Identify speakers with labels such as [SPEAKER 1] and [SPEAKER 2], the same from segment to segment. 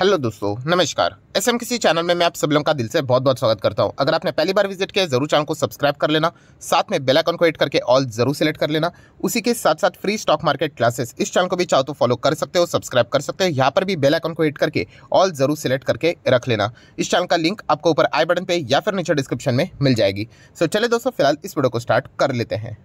[SPEAKER 1] hello दोस्तों नमस्कार S M किसी चैनल में मैं आप सब लोगों का दिल से बहुत बहुत स्वागत करता हूं अगर आपने पहली बार विजिट किया जरूर चैनल को सब्सक्राइब कर लेना साथ में बेल आइकन को हिट करके ऑल जरूर सेलेक्ट कर लेना उसी के साथ साथ फ्री स्टॉक मार्केट क्लासेस इस चैनल को भी चाहो तो फॉलो कर सकते हो सब्सक्राइब कर सकते हो यहाँ पर भी बेल आइकन को हिट करके ऑल जरूर सेलेक्ट करके रख लेना इस चैनल का लिंक आपको ऊपर आई बटन पर या फिर नीचे डिस्क्रिप्शन में मिल जाएगी सो चले दोस्तों फिलहाल इस वीडियो को स्टार्ट कर लेते हैं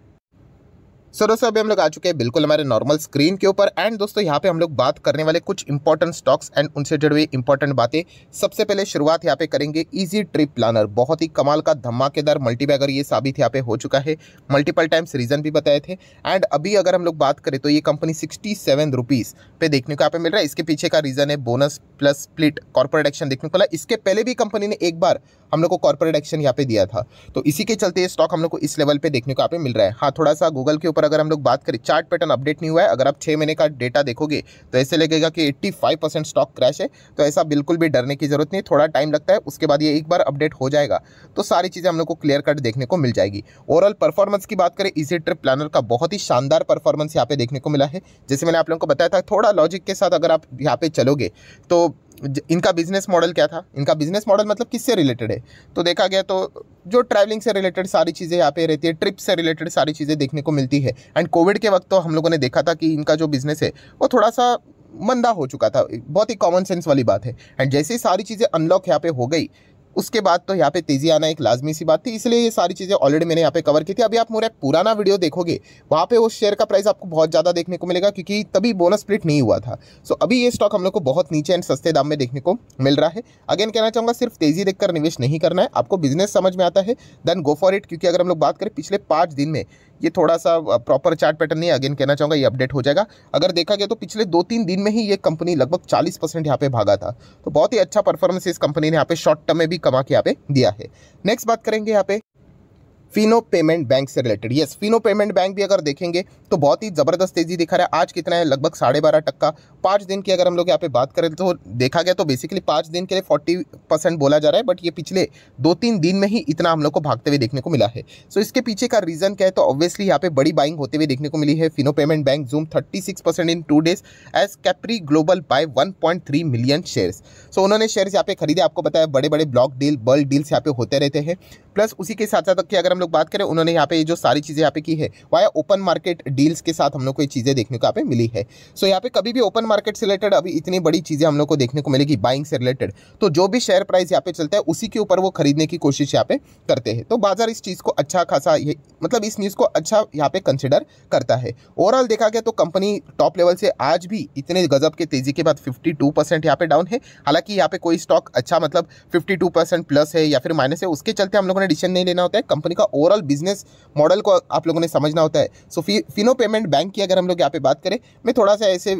[SPEAKER 1] सो दोस्तों अभी हम लोग आ चुके हैं बिल्कुल हमारे नॉर्मल स्क्रीन के ऊपर एंड दोस्तों यहाँ पे हम लोग बात करने वाले कुछ इंपॉर्टेंट स्टॉक्स एंड उनसे जुड़ी हुई इंपॉर्टेंट बातें सबसे पहले शुरुआत यहाँ पे करेंगे इजी ट्रिप प्लानर बहुत ही कमाल का धमाकेदार मल्टीबैगर ये साबित यहाँ पे हो चुका है मल्टीपल टाइम्स रीजन भी बताए थे एंड अभी अगर हम लोग बात करें तो ये कंपनी सिक्सटी सेवन रुपीज़ पे देखने को यहाँ पे मिल रहा है इसके पीछे का रीज़न है bonus plus split corporate action देखने को मिला इसके पहले भी कंपनी ने एक बार हम लोग को कॉर्पोरेट एक्शन यहाँ पे दिया था तो इसी के चलते स्टॉक हम लोग को इस लेवल पे देखने को यहाँ पे मिल रहा है हाँ थोड़ा सा गूगल के ऊपर ऊपर अगर हम लोग बात करें चार्ट पैटर्न अपडेट नहीं हुआ है अगर आप छः महीने का डेटा देखोगे तो ऐसे लगेगा कि 85 परसेंट स्टॉक क्रैश है तो ऐसा बिल्कुल भी डरने की जरूरत नहीं थोड़ा टाइम लगता है उसके बाद ये एक बार अपडेट हो जाएगा तो सारी चीज़ें हम लोग को क्लियर कट देखने को मिल जाएगी ओवरऑल परफॉर्मेंस की बात करें इसी ट्रिप प्लानर का बहुत ही शानदार परफॉर्मेंस यहाँ पे देखने को मिला है जैसे मैंने आप लोगों को बताया था थोड़ा लॉजिक के साथ अगर आप यहाँ पे चलोगे तो इनका बिजनेस मॉडल क्या था इनका बिजनेस मॉडल मतलब किससे रिलेटेड है तो देखा गया तो जो ट्रैवलिंग से रिलेटेड सारी चीज़ें यहाँ पे रहती है ट्रिप से रिलेटेड सारी चीज़ें देखने को मिलती है एंड कोविड के वक्त तो हम लोगों ने देखा था कि इनका जो बिज़नेस है वो थोड़ा सा मंदा हो चुका था बहुत ही कॉमन सेंस वाली बात है एंड जैसे ही सारी चीज़ें अनलॉक यहाँ पे हो गई उसके बाद तो यहाँ पे तेज़ी आना एक लाजमी सी बात थी इसलिए ये सारी चीज़ें ऑलरेडी मैंने यहाँ पे कवर की थी अभी आप मेरा एक पुराना वीडियो देखोगे वहाँ पे उस शेयर का प्राइस आपको बहुत ज़्यादा देखने को मिलेगा क्योंकि तभी बोनस स्प्लिट नहीं हुआ था सो अभी ये स्टॉक हम लोग को बहुत नीचे एंड सस्ते दाम में देखने को मिल रहा है अगेन कहना चाहूँगा सिर्फ तेज़ी देखकर निवेश नहीं करना है आपको बिजनेस समझ में आता है देन गो फॉर इट क्योंकि अगर हम लोग बात करें पिछले पाँच दिन में ये थोड़ा सा प्रॉपर चार्ट पैटर्न नहीं अगेन कहना चाहूँगा ये अपडेट हो जाएगा अगर देखा गया तो पिछले दो तीन दिन में ही ये कंपनी लगभग चालीस परसेंट यहाँ पे भागा था तो बहुत ही अच्छा परफॉर्मेंस इस कंपनी ने यहाँ पे शॉर्ट टर्म में भी कमा के यहाँ पे दिया है नेक्स्ट बात करेंगे यहाँ पे फिनो पेमेंट बैंक से related yes Fino payment bank भी अगर देखेंगे तो बहुत ही ज़बरदस्त तेज़ी दिखा रहा है आज कितना है लगभग साढ़े बारह टक्का पाँच दिन की अगर हम लोग यहाँ पे बात करें तो देखा गया तो बेसिकली पाँच दिन के लिए फोर्टी परसेंट बोला जा रहा है बट ये पिछले दो तीन दिन में ही इतना हम लोग को भागते हुए देखने को मिला है सो so, इसके पीछे का रीज़न क्या है तो ऑब्वियसली यहाँ पे बड़ी बाइंग होते हुए देखने को मिली है Fino payment bank zoom thirty six percent in two days as Capri Global buy one point three million shares so उन्होंने शेयर्स यहाँ पे खरीदे आपको बताया बड़े बड़े ब्लॉक डील बल्ड डील्स यहाँ पे होते रहते हैं प्लस उसी के साथ साथ अगर हम लोग बात करें उन्होंने यहाँ पे जो सारी चीज़ें यहाँ पे की है वाया ओपन मार्केट डील्स के साथ हम लोग को ये चीज़ें देखने को यहाँ पे मिली है सो यहाँ पे कभी भी ओपन मार्केट से रिलेटेड अभी इतनी बड़ी चीज़ें हम लोग को देखने को मिलेगी बाइंग से रिलेटेड तो जो भी शेयर प्राइस यहाँ पे चलता है उसी के ऊपर वो खरीदने की कोशिश यहाँ पे करते हैं तो बाजार इस चीज़ को अच्छा खासा ये मतलब इस न्यूज़ को अच्छा यहाँ पे कंसिडर करता है ओवरऑल देखा गया तो कंपनी टॉप लेवल से आज भी इतने गजब के तेज़ी के बाद फिफ्टी टू परसेंट यहाँ पे डाउन है हालांकि यहाँ पे कोई स्टॉक अच्छा मतलब फिफ्टी टू परसेंट प्लस है या फिर माइनस है उसके चलते हम लोगों ने डिसीजन नहीं लेना होता है कंपनी का ओवरऑल बिजनेस मॉडल को आप लोगों ने समझना होता है सो फी फिनो पेमेंट बैंक की अगर हम लोग यहाँ पे बात करें मैं थोड़ा सा ऐसे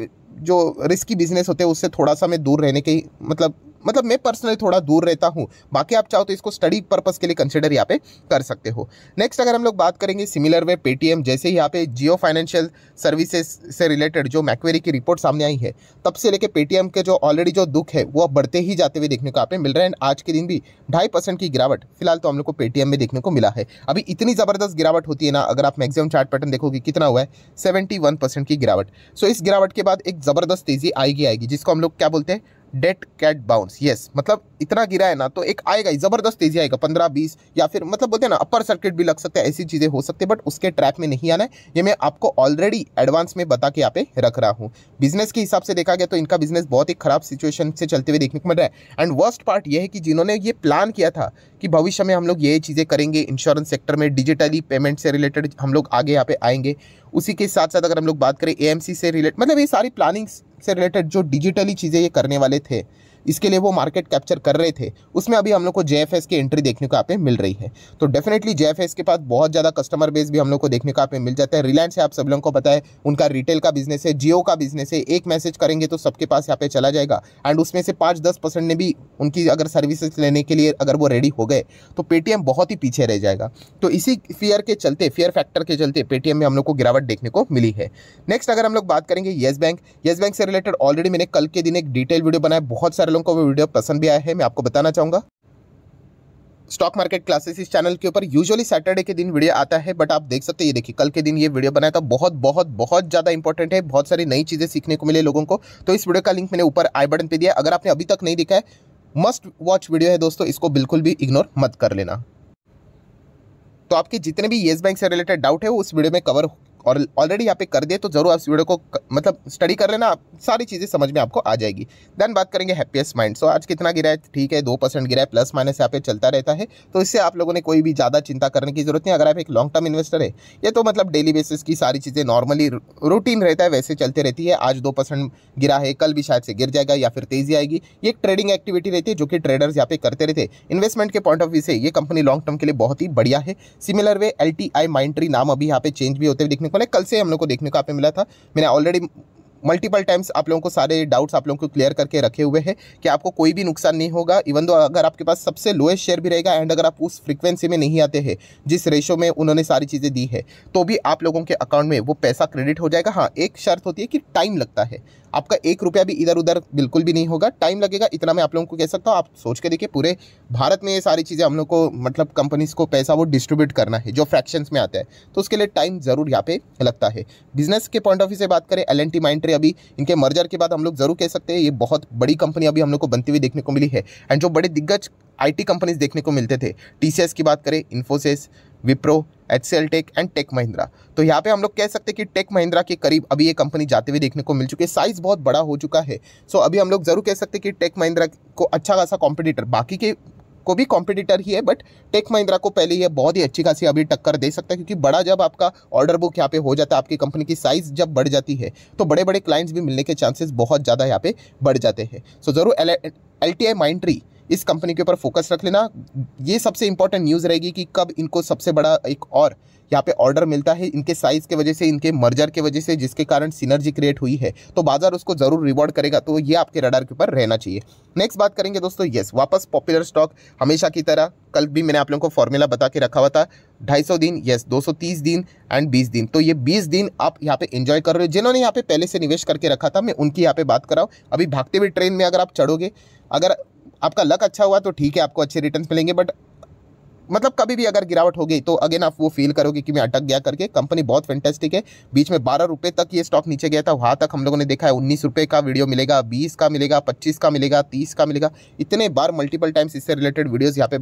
[SPEAKER 1] जो रिस्की बिजनेस होते हैं उससे थोड़ा सा मैं दूर रहने के मतलब मतलब मैं पर्सनली थोड़ा दूर रहता हूँ बाकी आप चाहो तो इसको स्टडी पर्पज़ के लिए कंसिडर यहाँ पे कर सकते हो नेक्स्ट अगर हम लोग बात करेंगे सिमिलर वे पेटीएम जैसे ही यहाँ पे जियो फाइनेंशियल सर्विसेज से रिलेटेड जो मैक्वेरी की रिपोर्ट सामने आई है तब से लेके पेटीएम के जो ऑलरेडी जो दुख है वो बढ़ते ही जाते हुए देखने को आप मिल रहे हैं आज के दिन भी ढाई परसेंट की गिरावट फिलहाल तो हम लोग को पेटीएम में देखने को मिला है अभी इतनी ज़बरदस्त गिरावट होती है ना अगर आप मैक्सिमम चार्ट पैटर्न देखोगे कितना हुआ है सेवेंटी की गिरावट सो इस गिरावट के बाद एक ज़बरदस्त तेज़ी आएगी आएगी जिसको हम लोग क्या बोलते हैं डेट कैट बाउंस यस मतलब इतना गिरा है ना तो एक आएगा ही ज़बरदस्त तेजी आएगा पंद्रह बीस या फिर मतलब बोलते हैं ना अपर सर्किट भी लग सकता है ऐसी चीज़ें हो सकती है बट उसके ट्रैक में नहीं आना है ये मैं आपको ऑलरेडी एडवांस में बता के यहाँ पे रख रहा हूँ बिजनेस के हिसाब से देखा गया तो इनका बिजनेस बहुत ही खराब सिचुएशन से चलते हुए देखने को मिल रहा है एंड वर्स्ट पार्ट ये है कि जिन्होंने ये प्लान किया था कि भविष्य में हम लोग ये चीज़ें करेंगे इंश्योरेंस सेक्टर में डिजिटली पेमेंट से रिलेटेड हम लोग आगे यहाँ पे आएंगे उसी के साथ साथ अगर हम लोग बात करें एएमसी से रिलेटेड मतलब ये सारी प्लानिंग्स से रिलेटेड जो डिजिटली चीज़ें ये करने वाले थे इसके लिए वो मार्केट कैप्चर कर रहे थे उसमें अभी हम लोग को जे की एंट्री देखने को यहाँ पे मिल रही है तो डेफिनेटली जे के पास बहुत ज़्यादा कस्टमर बेस भी हम लोग को देखने को यहाँ पे मिल जाता है रिलायंस है आप सब लोगों को पता है उनका रिटेल का बिजनेस है जियो का बिजनेस है एक मैसेज करेंगे तो सबके पास यहाँ पे चला जाएगा एंड उसमें से पाँच दस परसेंट ने भी उनकी अगर सर्विसेज लेने के लिए अगर वो रेडी हो गए तो पेटीएम बहुत ही पीछे रह जाएगा तो इसी फियर के चलते फियर फैक्टर के चलते पेटीएम में हम लोग को गिरावट देखने को मिली है नेक्स्ट अगर हम लोग बात करेंगे येस बैंक येस बैंक से रिलेटेड ऑलरेडी मैंने कल के दिन एक डिटेल वीडियो बनाया बहुत सारे सारे लोगों को वो वीडियो पसंद भी आया है मैं आपको बताना चाहूँगा स्टॉक मार्केट क्लासेस इस चैनल के ऊपर यूजुअली सैटरडे के दिन वीडियो आता है बट आप देख सकते हैं ये देखिए कल के दिन ये वीडियो बनाया था बहुत बहुत बहुत ज़्यादा इंपॉर्टेंट है बहुत सारी नई चीज़ें सीखने को मिले लोगों को तो इस वीडियो का लिंक मैंने ऊपर आई बटन पे दिया अगर आपने अभी तक नहीं देखा है मस्ट वॉच वीडियो है दोस्तों इसको बिल्कुल भी इग्नोर मत कर लेना तो आपके जितने भी येस बैंक से रिलेटेड डाउट है वो उस वीडियो में कवर और ऑलरेडी यहाँ पे कर दिए तो ज़रूर आप इस वीडियो को मतलब स्टडी कर लेना आप सारी चीज़ें समझ में आपको आ जाएगी देन बात करेंगे हैप्पीएस्ट माइंड सो आज कितना गिरा है ठीक है दो परसेंट गिरा है प्लस माइनस यहाँ पे चलता रहता है तो इससे आप लोगों ने कोई भी ज़्यादा चिंता करने की जरूरत नहीं अगर आप एक लॉन्ग टर्म इन्वेस्टर है ये तो मतलब डेली बेसिस की सारी चीज़ें नॉर्मली रूटीन रहता है वैसे चलते रहती है आज दो परसेंट गिरा है कल भी शायद से गिर जाएगा या फिर तेज़ी आएगी ये एक ट्रेडिंग एक्टिविटी रहती है जो कि ट्रेडर्स यहाँ पे करते रहते हैं इन्वेस्टमेंट के पॉइंट ऑफ व्यू से ये कंपनी लॉन्ग टर्म के लिए बहुत ही बढ़िया है similar way L T I mind नाम अभी यहाँ पे चेंज भी होते हुए देखने को मिला कल से हम लोग को देखने को आप मिला था मैंने ऑलरेडी मल्टीपल टाइम्स आप लोगों को सारे डाउट्स आप लोगों को क्लियर करके रखे हुए हैं कि आपको कोई भी नुकसान नहीं होगा इवन दो अगर आपके पास सबसे लोएस्ट शेयर भी रहेगा एंड अगर आप उस फ्रीक्वेंसी में नहीं आते हैं जिस रेशो में उन्होंने सारी चीज़ें दी है तो भी आप लोगों के अकाउंट में वो पैसा क्रेडिट हो जाएगा हाँ एक शर्त होती है कि टाइम लगता है आपका एक रुपया भी इधर उधर बिल्कुल भी नहीं होगा टाइम लगेगा इतना मैं आप लोगों को कह सकता हूँ आप सोच के देखिए पूरे भारत में ये सारी चीज़ें हम लोग को मतलब कंपनीज़ को पैसा वो डिस्ट्रीब्यूट करना है जो फ्रैक्शंस में आता है तो उसके लिए टाइम ज़रूर यहाँ पे लगता है बिजनेस के पॉइंट ऑफ व्यू से बात करें एल एन टी अभी इनके मर्जर के बाद हम लोग ज़रूर कह सकते हैं ये बहुत बड़ी कंपनी अभी हम लोग को बनती हुई देखने को मिली है एंड जो बड़े दिग्गज आईटी कंपनीज देखने को मिलते थे टीसीएस की बात करें Infosys Wipro H C L Tech and Tech Mahindra तो यहाँ पे हम लोग कह सकते हैं कि टेक महिंद्रा के करीब अभी ये कंपनी जाते हुए देखने को मिल चुकी है साइज़ बहुत बड़ा हो चुका है सो so, अभी हम लोग ज़रूर कह सकते हैं कि टेक महिंद्रा को अच्छा खासा कॉम्पिटिटर बाकी के को भी कॉम्पिटिटर ही है बट टेक महिंद्रा को पहले ये बहुत ही अच्छी खासी अभी टक्कर दे सकता है क्योंकि बड़ा जब आपका ऑर्डर बुक यहाँ पे हो जाता है आपकी कंपनी की साइज़ जब बढ़ जाती है तो बड़े बड़े क्लाइंट्स भी मिलने के चांसेस बहुत ज़्यादा यहाँ पे बढ़ जाते हैं सो ज़रूर एल टी आई माइंड्री इस कंपनी के ऊपर फोकस रख लेना ये सबसे इंपॉर्टेंट न्यूज़ रहेगी कि कब इनको सबसे बड़ा एक और यहाँ पे ऑर्डर मिलता है इनके साइज़ के वजह से इनके मर्जर के वजह से जिसके कारण सिनर्जी क्रिएट हुई है तो बाजार उसको ज़रूर रिवॉर्ड करेगा तो ये आपके रडार के ऊपर रहना चाहिए नेक्स्ट बात करेंगे दोस्तों येस वापस पॉपुलर स्टॉक हमेशा की तरह कल भी मैंने आप लोगों को फॉर्मूला बता के रखा हुआ था ढाई दिन यस दो दिन एंड बीस दिन तो ये बीस दिन आप यहाँ पे इंजॉय कर रहे हो जिन्होंने यहाँ पे पहले से निवेश करके रखा था मैं उनकी यहाँ पे बात कर रहा हूँ अभी भागते हुए ट्रेन में अगर आप चढ़ोगे अगर आपका लक अच्छा हुआ तो ठीक है आपको अच्छे रिटर्न मिलेंगे बट मतलब कभी भी अगर गिरावट हो गई तो अगेन आप वो फील करोगे कि मैं अटक गया करके कंपनी बहुत फैंटेस्टिक है बीच में बारह रुपये तक ये स्टॉक नीचे गया था वहाँ तक हम लोगों ने देखा है उन्नीस रुपये का वीडियो मिलेगा बीस का मिलेगा पच्चीस का मिलेगा तीस का मिलेगा इतने बार मल्टीपल टाइम्स इससे रिलेटेड वीडियोज़ यहाँ पे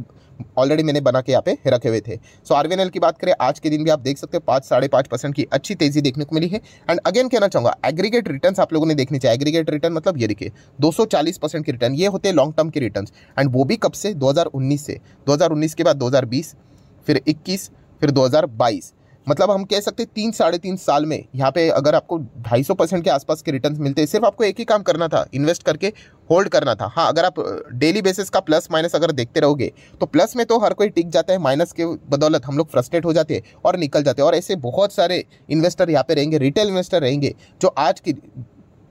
[SPEAKER 1] ऑलरेडी मैंने बना के यहाँ पे रखे हुए थे सो आर की बात करें आज के दिन भी आप देख सकते हो पाँच साढ़े पाँच परसेंट की अच्छी तेजी देखने को मिली है एंड अगेन कहना चाहूँगा एग्रीगेट रिटर्न आप लोगों ने देखने चाहिए एग्रीगेट रिटर्न मतलब ये देखिए दो के रिटर्न ये होते हैं लॉन्ग टर्म के रिटर्न एंड वो भी कब से दो से दो के बाद दो फिर इक्कीस फिर दो मतलब हम कह सकते हैं तीन साढ़े तीन साल में यहाँ पे अगर आपको ढाई सौ परसेंट के आसपास के रिटर्न मिलते हैं सिर्फ आपको एक ही काम करना था इन्वेस्ट करके होल्ड करना था हाँ अगर आप डेली बेसिस का प्लस माइनस अगर देखते रहोगे तो प्लस में तो हर कोई टिक जाता है माइनस के बदौलत हम लोग फ्रस्ट्रेट हो जाते हैं और निकल जाते हैं और ऐसे बहुत सारे इन्वेस्टर यहाँ पे रहेंगे रिटेल इन्वेस्टर रहेंगे जो आज की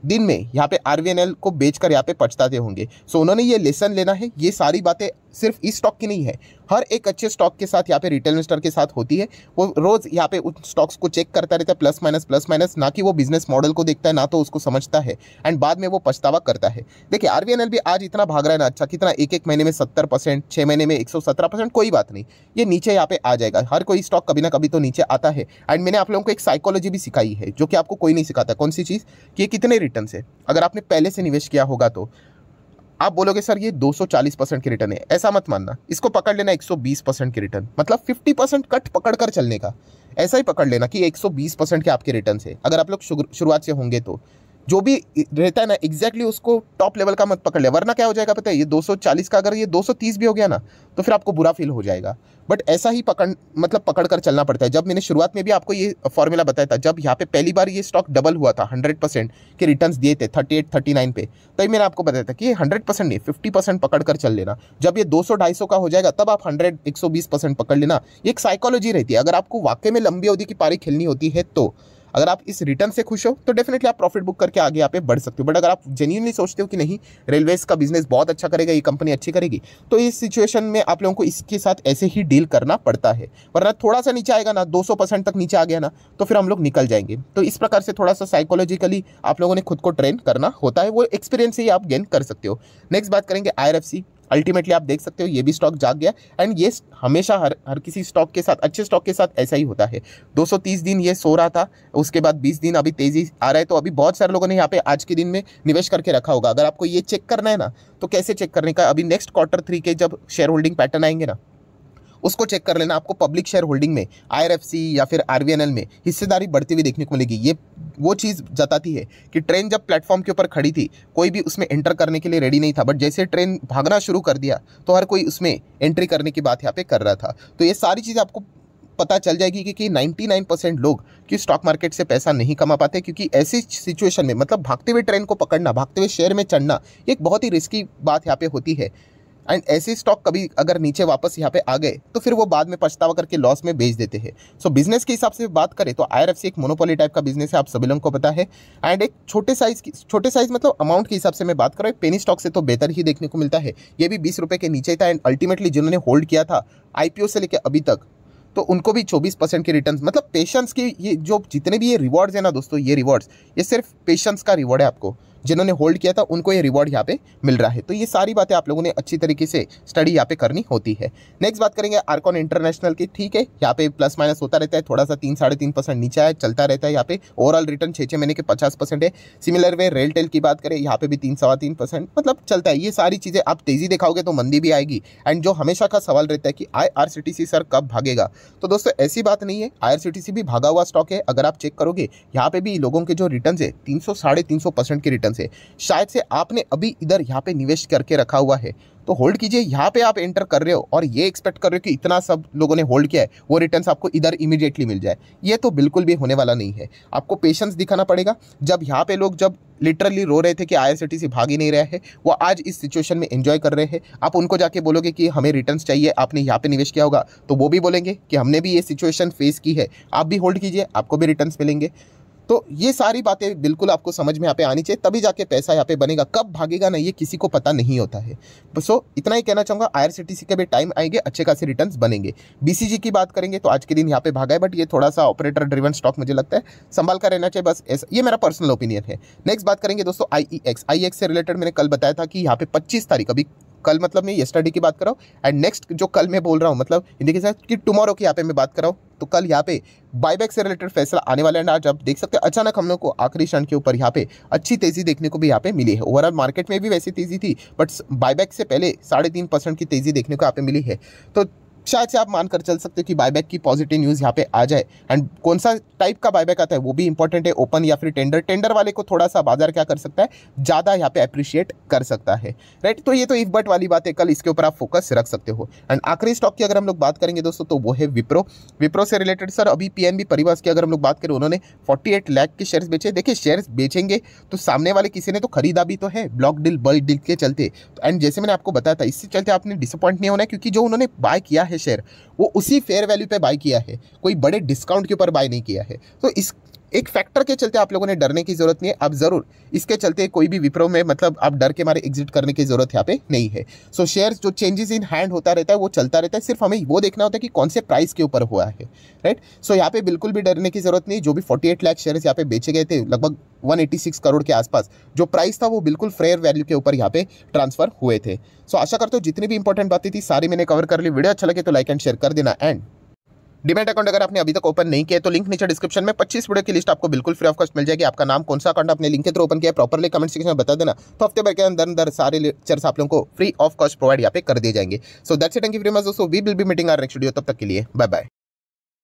[SPEAKER 1] दिन में यहाँ पे आर को बेचकर यहाँ पे पछताते होंगे सो उन्होंने ये लेसन लेना है ये सारी बातें सिर्फ इस स्टॉक की नहीं है हर एक अच्छे स्टॉक के साथ यहाँ पे रिटेल इन्वेस्टर के साथ होती है वो रोज़ यहाँ पे उन स्टॉक्स को चेक करता रहता है प्लस माइनस प्लस माइनस ना कि वो बिजनेस मॉडल को देखता है ना तो उसको समझता है एंड बाद में वो पछतावा करता है देखिए आर भी आज इतना भाग रहा है ना अच्छा कितना एक एक महीने में सत्तर परसेंट छः महीने में एक परसेंट कोई बात नहीं ये नीचे यहाँ पे आ जाएगा हर कोई स्टॉक कभी ना कभी तो नीचे आता है एंड मैंने आप लोगों को एक साइकोलॉजी भी सिखाई है जो कि आपको कोई नहीं सिखाता कौन सी चीज़ कि ये कितने रिटर्न है अगर आपने पहले से निवेश किया होगा तो आप बोलोगे सर ये 240 परसेंट के रिटर्न है ऐसा मत मानना इसको पकड़ लेना 120 परसेंट के रिटर्न मतलब 50 परसेंट कट पकड़ कर चलने का ऐसा ही पकड़ लेना कि 120 परसेंट के आपके रिटर्न है अगर आप लोग शुरुआत से होंगे तो जो भी रहता है ना एग्जैक्टली उसको टॉप लेवल का मत पकड़ ले वरना क्या हो जाएगा पता है ये 240 का अगर ये 230 भी हो गया ना तो फिर आपको बुरा फील हो जाएगा बट ऐसा ही पकड़ मतलब पकड़ कर चलना पड़ता है जब मैंने शुरुआत में भी आपको ये फॉर्मूला बताया था जब यहाँ पे पहली बार ये स्टॉक डबल हुआ था हंड्रेड परसेंट के रिटर्न दिए थे थर्टी एट थर्टी नाइन पे तभी मैंने आपको बताया था कि हंड्रेड परसेंट नहीं फिफ्टी परसेंट पकड़ कर चल लेना जब ये दो सौ ढाई सौ का हो जाएगा तब आप हंड्रेड एक सौ बीस परसेंट पकड़ लेना एक साइकोलॉजी रहती है अगर आपको वाकई में लंबी अवधि की पारी खेलनी होती है तो अगर आप इस रिटर्न से खुश हो तो डेफिनेटली आप प्रॉफिट बुक करके आगे यहाँ पे बढ़ सकते हो बट अगर आप जेन्यूनली सोचते हो कि नहीं रेलवेज का बिजनेस बहुत अच्छा करेगा ये कंपनी अच्छी करेगी तो इस सिचुएशन में आप लोगों को इसके साथ ऐसे ही डील करना पड़ता है वरना थोड़ा सा नीचे आएगा ना दो तक नीचे आ गया ना तो फिर हम लोग निकल जाएंगे तो इस प्रकार से थोड़ा सा साइकोलॉजिकली आप लोगों ने खुद को ट्रेन करना होता है वो एक्सपीरियंस से ही आप गेन कर सकते हो नेक्स्ट बात करेंगे आई अल्टीमेटली आप देख सकते हो ये भी स्टॉक जाग गया एंड ये हमेशा हर हर किसी स्टॉक के साथ अच्छे स्टॉक के साथ ऐसा ही होता है 230 दिन ये सो रहा था उसके बाद 20 दिन अभी तेज़ी आ रहा है तो अभी बहुत सारे लोगों ने यहाँ पे आज के दिन में निवेश करके रखा होगा अगर आपको ये चेक करना है ना तो कैसे चेक करने का अभी नेक्स्ट क्वार्टर थ्री के जब शेयर होल्डिंग पैटर्न आएंगे ना उसको चेक कर लेना आपको पब्लिक शेयर होल्डिंग में आई या फिर आर में हिस्सेदारी बढ़ती हुई देखने को मिलेगी ये वो चीज़ जताती है कि ट्रेन जब प्लेटफॉर्म के ऊपर खड़ी थी कोई भी उसमें एंटर करने के लिए रेडी नहीं था बट जैसे ट्रेन भागना शुरू कर दिया तो हर कोई उसमें एंट्री करने की बात यहाँ पे कर रहा था तो ये सारी चीज़ें आपको पता चल जाएगी कि, कि 99 परसेंट लोग कि स्टॉक मार्केट से पैसा नहीं कमा पाते क्योंकि ऐसी सिचुएशन में मतलब भागते हुए ट्रेन को पकड़ना भागते हुए शेयर में चढ़ना एक बहुत ही रिस्की बात यहाँ पे होती है एंड ऐसे स्टॉक कभी अगर नीचे वापस यहाँ पे आ गए तो फिर वो बाद में पछतावा करके लॉस में बेच देते हैं सो so, बिजनेस के हिसाब से बात करें तो आई एक मोनोपोली टाइप का बिजनेस है आप सभी लोगों को पता है एंड एक छोटे साइज की छोटे साइज मतलब अमाउंट के हिसाब से मैं बात करूँ पेनी स्टॉक से तो बेहतर ही देखने को मिलता है ये भी बीस के नीचे था एंड अल्टीमेटली जिन्होंने होल्ड किया था आई से लेकर अभी तक तो उनको भी 24 परसेंट के रिटर्न मतलब पेशेंस की ये जो जितने भी ये रिवॉर्ड्स है ना दोस्तों ये रिवॉर्ड्स ये सिर्फ पेशेंस का रिवॉर्ड है आपको जिन्होंने होल्ड किया था उनको ये रिवॉर्ड यहाँ पे मिल रहा है तो ये सारी बातें आप लोगों ने अच्छी तरीके से स्टडी यहाँ पे करनी होती है नेक्स्ट बात करेंगे आरकॉन इंटरनेशनल की ठीक है यहाँ पे प्लस माइनस होता रहता है थोड़ा सा तीन साढ़े तीन परसेंट नीचा है चलता रहता है यहाँ पे ओवरऑल रिटर्न छः छः महीने के पचास परसेंट है सिमिलर वे रेलटेल की बात करें यहाँ पे भी तीन सवा तीन परसेंट मतलब चलता है ये सारी चीज़ें आप तेज़ी दिखाओगे तो मंदी भी आएगी एंड जो हमेशा का सवाल रहता है कि आई सर कब भागेगा तो दोस्तों ऐसी बात नहीं है आई भी भागा हुआ स्टॉक है अगर आप चेक करोगे यहाँ पे भी लोगों के जो रिटर्न है तीन सौ साढ़े तीन सौ परसेंट के रिटर्न से शायद से आपने अभी इधर यहाँ पे निवेश करके रखा हुआ है तो होल्ड कीजिए यहाँ पे आप एंटर कर रहे हो और ये एक्सपेक्ट कर रहे हो कि इतना सब लोगों ने होल्ड किया है वो रिटर्न आपको इधर इमीडिएटली मिल जाए ये तो बिल्कुल भी होने वाला नहीं है आपको पेशेंस दिखाना पड़ेगा जब यहाँ पे लोग जब लिटरली रो रहे थे कि आई आर भाग ही नहीं रहा है वो आज इस सिचुएशन में एंजॉय कर रहे हैं आप उनको जाके बोलोगे कि हमें रिटर्न्स चाहिए आपने यहाँ पे निवेश किया होगा तो वो भी बोलेंगे कि हमने भी ये सिचुएशन फेस की है आप भी होल्ड कीजिए आपको भी रिटर्न्स मिलेंगे तो ये सारी बातें बिल्कुल आपको समझ में यहाँ पे आनी चाहिए तभी जाके पैसा यहाँ पे बनेगा कब भागेगा ना ये किसी को पता नहीं होता है सो इतना ही कहना चाहूँगा आई के भी टाइम आएंगे अच्छे खासे रिटर्न बनेंगे बी की बात करेंगे तो आज के दिन यहाँ पे भागा है बट ये थोड़ा सा ऑपरेटर ड्रिवन स्टॉक मुझे लगता है संभाल कर रहना चाहिए बस ऐसा ये मेरा पर्सनल ओपिनियन है नेक्स्ट बात करेंगे दोस्तों I E X I X से रिलेटेड मैंने कल बताया था कि यहाँ पे पच्चीस तारीख अभी कल मतलब मैं यस्टरडे की बात कर रहा हूँ एंड नेक्स्ट जो कल मैं बोल रहा हूँ मतलब हिंदी के साथ कि टुमारो की यहाँ पे मैं बात कर रहा हूँ तो कल यहाँ पे बाईबैक से रिलेटेड फैसला आने वाला है आज आप देख सकते हैं अचानक हम लोग को आखिरी क्षण के ऊपर यहाँ पे अच्छी तेज़ी देखने को भी यहाँ पे मिली है ओवरऑल मार्केट में भी वैसी तेज़ी थी बट बाईबैक से पहले साढ़े तीन परसेंट की तेज़ी देखने को यहाँ पे मिली है तो शायद से आप मानकर चल सकते हो कि बायबैक की पॉजिटिव न्यूज़ यहाँ पे आ जाए एंड कौन सा टाइप का बायबैक आता है वो भी इंपॉर्टेंट है ओपन या फिर टेंडर टेंडर वाले को थोड़ा सा बाजार क्या कर सकता है ज़्यादा यहाँ पे अप्रिशिएट कर सकता है राइट तो ये तो इफ बट वाली बात है कल इसके ऊपर आप फोकस रख सकते हो एंड आखिरी स्टॉक की अगर हम लोग बात करेंगे दोस्तों तो वो है विप्रो विप्रो से रिलेटेड सर अभी पी परिवास की अगर हम लोग बात करें उन्होंने फोर्टी एट के शेयर्स बेचे देखिए शेयर्स बेचेंगे तो सामने वाले किसी ने तो खरीदा भी तो है ब्लॉक डील बल्ड डील के चलते एंड जैसे मैंने आपको बताया था इससे चलते आपने डिसअपॉइंट नहीं होना क्योंकि जो उन्होंने बाय किया है शेयर वो उसी फेयर वैल्यू पे बाय किया है कोई बड़े डिस्काउंट के ऊपर बाय नहीं किया है तो इस एक फैक्टर के चलते आप लोगों ने डरने की जरूरत नहीं है आप ज़रूर इसके चलते कोई भी विप्रो में मतलब आप डर के मारे एग्जिट करने की जरूरत यहाँ पे नहीं है सो so, शेयर जो चेंजेस इन हैंड होता रहता है वो चलता रहता है सिर्फ हमें वो देखना होता है कि कौन से प्राइस के ऊपर हुआ है राइट सो so, यहाँ पे बिल्कुल भी डरने की जरूरत नहीं जो भी फोर्टी एट लाख शेयर्स यहाँ पे बेचे गए थे लगभग 186 करोड़ के आसपास जो प्राइस था वो बिल्कुल फेयर वैल्यू के ऊपर यहाँ पे ट्रांसफर हुए थे सो so, आशा करते हो जितनी भी इंपॉर्टेंट बातें थी सारी मैंने कवर कर ली वीडियो अच्छा लगे तो लाइक एंड शेयर कर देना एंड डिमेट अकाउंट अगर आपने अभी तक ओपन नहीं किया तो लिंक नीचे डिस्क्रिप्शन में 25 वीडियो की लिस्ट आपको बिल्कुल फ्री ऑफ कॉस्ट मिल जाएगी आपका नाम कौन सा अकाउंट आपने लिंक के थ्रू ओपन किया प्रॉपरली कमेंट सेक्शन में बता देना तो हफ्ते भर के अंदर अंदर सारे लेक्चर्स आप लोगों को फ्री ऑफ कॉस्ट प्रोवाइड यहाँ पे कर दिए जाएंगे so that's it thank you very much दोस्तों we will be meeting our next video तब तक के लिए बाय बाय